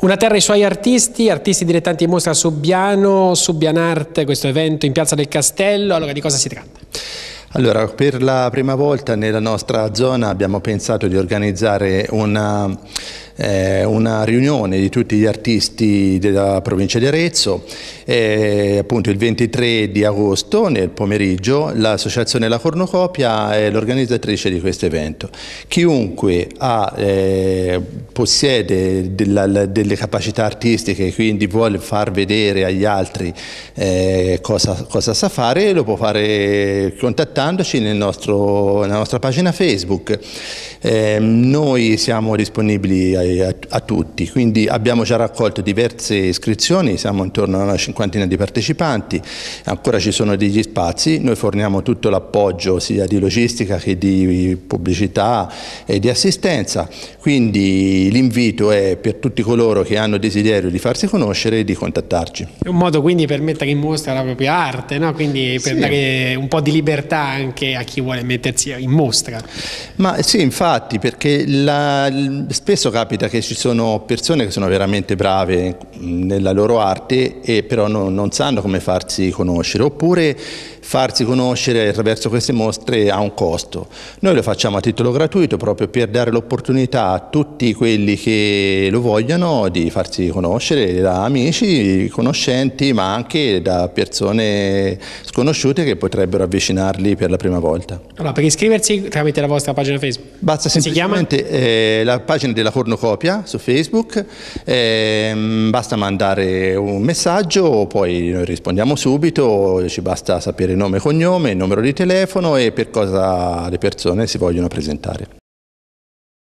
Una terra e i suoi artisti, artisti direttanti in mostra Subbiano, Art, questo evento in Piazza del Castello, allora di cosa si tratta? Allora, per la prima volta nella nostra zona abbiamo pensato di organizzare una eh, una riunione di tutti gli artisti della provincia di Arezzo, eh, appunto il 23 di agosto nel pomeriggio l'associazione La Cornucopia è l'organizzatrice di questo evento. Chiunque ha, eh, possiede della, delle capacità artistiche e quindi vuole far vedere agli altri eh, cosa, cosa, sa fare lo può fare contattandoci nel nostro, nella nostra pagina Facebook. Ehm, noi siamo disponibili ai a, tutti. Quindi abbiamo già raccolto diverse iscrizioni, siamo intorno a una cinquantina di partecipanti, ancora ci sono degli spazi, noi forniamo tutto l'appoggio sia di logistica che di pubblicità e di assistenza, quindi l'invito è per tutti coloro che hanno desiderio di farsi conoscere di contattarci. È un modo quindi per mettere in mostra la propria arte, no? quindi per sì. dare un po' di libertà anche a chi vuole mettersi in mostra. Ma sì, infatti, perché la, spesso capita capita che ci sono persone che sono veramente brave nella loro arte e però non, non sanno come farsi conoscere, oppure farsi conoscere attraverso queste mostre ha un costo. Noi lo facciamo a titolo gratuito proprio per dare l'opportunità a tutti quelli che lo vogliono di farsi conoscere da amici, conoscenti, ma anche da persone sconosciute che potrebbero avvicinarli per la prima volta. Allora, per iscriversi tramite la vostra pagina Facebook? Basta semplicemente eh, la pagina della Cornucopia copia su Facebook, ehm, basta mandare un messaggio, poi noi rispondiamo subito, ci basta sapere nome e cognome, il numero di telefono e per cosa le persone si vogliono presentare.